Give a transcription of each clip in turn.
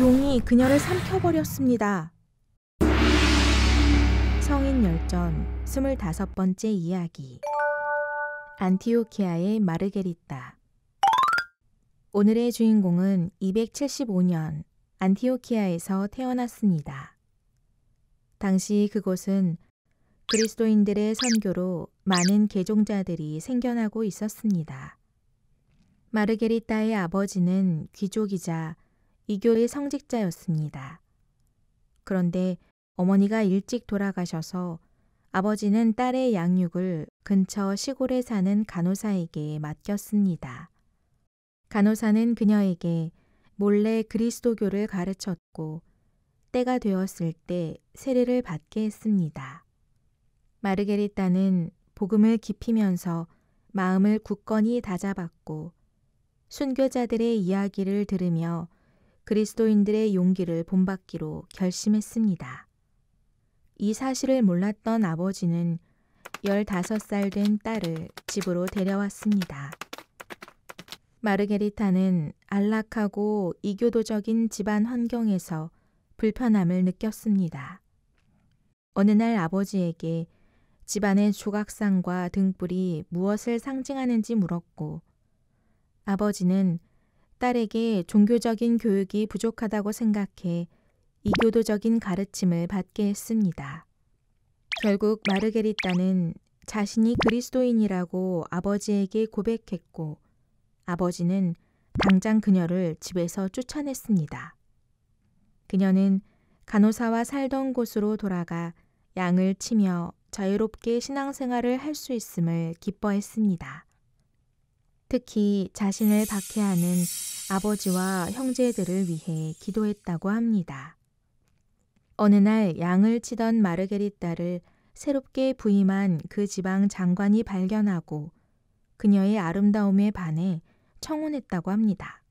용이 그녀를 삼켜버렸습니다. 성인 열전 스물 번째 이야기 안티오키아의 마르게리타 오늘의 주인공은 275년 안티오키아에서 태어났습니다. 당시 그곳은 그리스도인들의 선교로 많은 개종자들이 생겨나고 있었습니다. 마르게리타의 아버지는 귀족이자 이교의 성직자였습니다. 그런데 어머니가 일찍 돌아가셔서 아버지는 딸의 양육을 근처 시골에 사는 간호사에게 맡겼습니다. 간호사는 그녀에게 몰래 그리스도교를 가르쳤고 때가 되었을 때 세례를 받게 했습니다. 마르게리타는 복음을 깊이면서 마음을 굳건히 다잡았고 순교자들의 이야기를 들으며 그리스도인들의 용기를 본받기로 결심했습니다. 이 사실을 몰랐던 아버지는 15살 된 딸을 집으로 데려왔습니다. 마르게리타는 안락하고 이교도적인 집안 환경에서 불편함을 느꼈습니다. 어느 날 아버지에게 집안의 조각상과 등불이 무엇을 상징하는지 물었고 아버지는 딸에게 종교적인 교육이 부족하다고 생각해 이교도적인 가르침을 받게 했습니다. 결국 마르게리따는 자신이 그리스도인이라고 아버지에게 고백했고 아버지는 당장 그녀를 집에서 쫓아냈습니다. 그녀는 간호사와 살던 곳으로 돌아가 양을 치며 자유롭게 신앙생활을 할 수 있음을 기뻐했습니다. 특히 자신을 박해하는 아버지와 형제들을 위해 기도했다고 합니다. 어느 날 양을 치던 마르게리따를 새롭게 부임한 그 지방 장관이 발견하고 그녀의 아름다움에 반해 청혼했다고 합니다.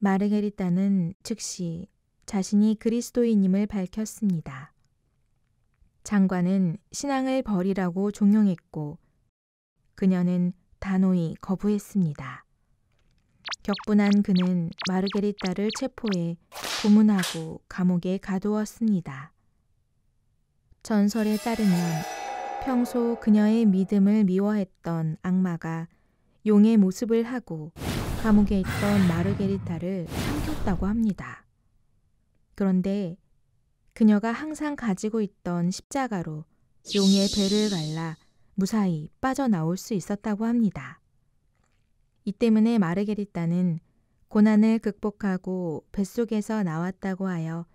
마르게리따는 즉시 자신이 그리스도인임을 밝혔습니다. 장관은 신앙을 버리라고 종용했고 그녀는 단호히 거부했습니다. 격분한 그는 마르게리따를 체포해 고문하고 감옥에 가두었습니다. 전설에 따르면 평소 그녀의 믿음을 미워했던 악마가 용의 모습을 하고 감옥에 있던 마르게리타를 삼켰다고 합니다. 그런데 그녀가 항상 가지고 있던 십자가로 용의 배를 갈라 무사히 빠져나올 수 있었다고 합니다. 이 때문에 마르게리따는 고난을 극복하고 뱃속에서 나왔다고 하여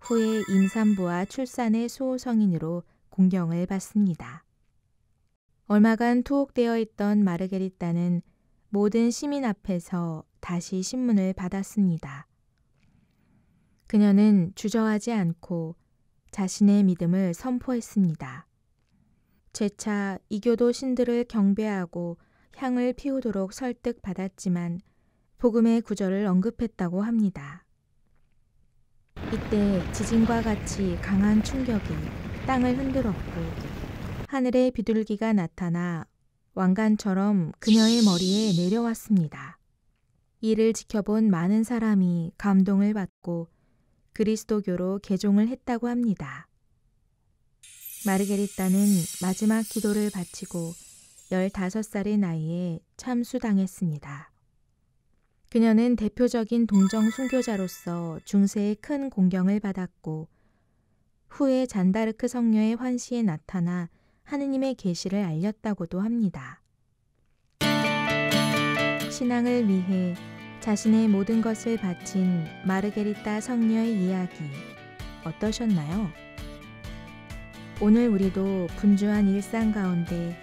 후에 임산부와 출산의 수호성인으로 공경을 받습니다. 얼마간 투옥되어 있던 마르게리따는 모든 시민 앞에서 다시 신문을 받았습니다. 그녀는 주저하지 않고 자신의 믿음을 선포했습니다. 재차 이교도 신들을 경배하고 향을 피우도록 설득받았지만 복음의 구절을 언급했다고 합니다. 이때 지진과 같이 강한 충격이 땅을 흔들었고 하늘에 비둘기가 나타나 왕관처럼 그녀의 머리에 내려왔습니다. 이를 지켜본 많은 사람이 감동을 받고 그리스도교로 개종을 했다고 합니다. 마르게리타는 마지막 기도를 바치고 15살의 나이에 참수당했습니다. 그녀는 대표적인 동정 순교자로서 중세에 큰 공경을 받았고 후에 잔다르크 성녀의 환시에 나타나 하느님의 계시를 알렸다고도 합니다. 신앙을 위해 자신의 모든 것을 바친 마르게리타 성녀의 이야기 어떠셨나요? 오늘 우리도 분주한 일상 가운데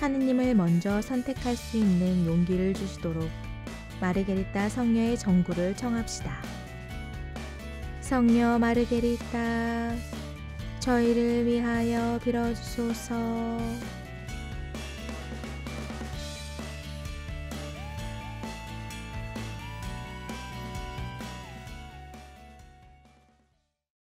하느님을 먼저 선택할 수 있는 용기를 주시도록 마르게리타 성녀의 정구를 청합시다. 성녀 마르게리타, 저희를 위하여 빌어주소서.